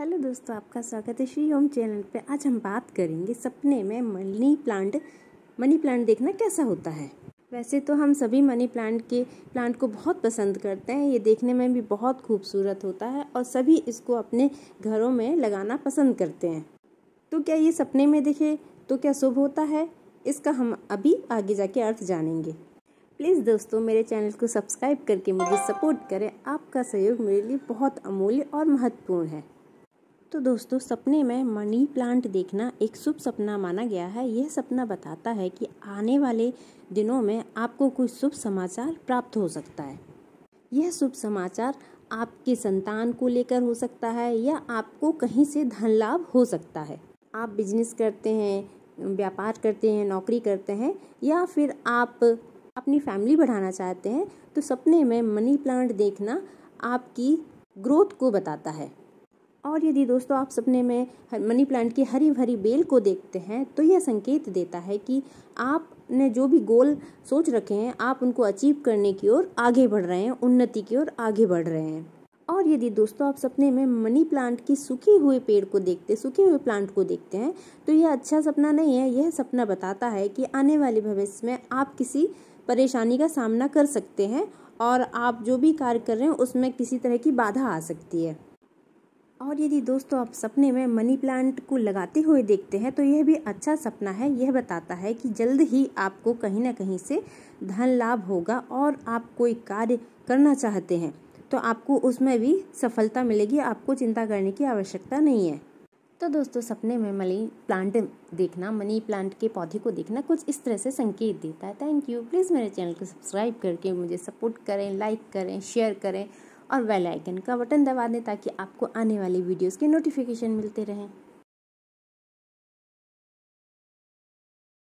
hello दोस्तों आपका स्वागत है श्री होम चैनल पे आज हम बात करेंगे सपने में मनी प्लांट मनी प्लांट देखना कैसा होता है वैसे तो हम सभी मनी प्लांट के प्लांट को बहुत पसंद करते हैं ये देखने में भी बहुत खूबसूरत होता है और सभी इसको अपने घरों में लगाना पसंद करते हैं तो क्या ये सपने में दिखे तो क्या शुभ होता है इसका हम अभी आगे जाके अर्थ जानेंगे प्लीज़ दोस्तों मेरे चैनल को सब्सक्राइब करके मुझे सपोर्ट करें आपका सहयोग मेरे लिए बहुत अमूल्य और महत्वपूर्ण है तो दोस्तों सपने में मनी प्लांट देखना एक शुभ सपना माना गया है यह सपना बताता है कि आने वाले दिनों में आपको कोई शुभ समाचार प्राप्त हो सकता है यह शुभ समाचार आपके संतान को लेकर हो सकता है या आपको कहीं से धन लाभ हो सकता है आप बिजनेस करते हैं व्यापार करते हैं नौकरी करते हैं या फिर आप अपनी फैमिली बढ़ाना चाहते हैं तो सपने में मनी प्लांट देखना आपकी ग्रोथ को बताता है और यदि दोस्तों आप सपने में मनी प्लांट की हरी भरी बेल को देखते हैं तो यह संकेत देता है कि आपने जो भी गोल सोच रखे हैं आप उनको अचीव करने की ओर आगे बढ़ रहे हैं उन्नति की ओर आगे बढ़ रहे हैं और यदि दोस्तों आप सपने में मनी प्लांट की सूखे हुए पेड़ को देखते सूखे हुए प्लांट को देखते हैं तो यह अच्छा सपना नहीं है यह सपना बताता है कि आने वाले भविष्य में आप किसी परेशानी का सामना कर सकते हैं और आप जो भी कार्य कर रहे हैं उसमें किसी तरह की बाधा आ सकती है और यदि दोस्तों आप सपने में मनी प्लांट को लगाते हुए देखते हैं तो यह भी अच्छा सपना है यह बताता है कि जल्द ही आपको कहीं ना कहीं से धन लाभ होगा और आप कोई कार्य करना चाहते हैं तो आपको उसमें भी सफलता मिलेगी आपको चिंता करने की आवश्यकता नहीं है तो दोस्तों सपने में मनी प्लांट देखना मनी प्लांट के पौधे को देखना कुछ इस तरह से संकेत देता है थैंक यू प्लीज़ मेरे चैनल को सब्सक्राइब करके मुझे सपोर्ट करें लाइक करें शेयर करें और बेल आइकन का बटन दबा दें ताकि आपको आने वाली वीडियोस के नोटिफिकेशन मिलते रहें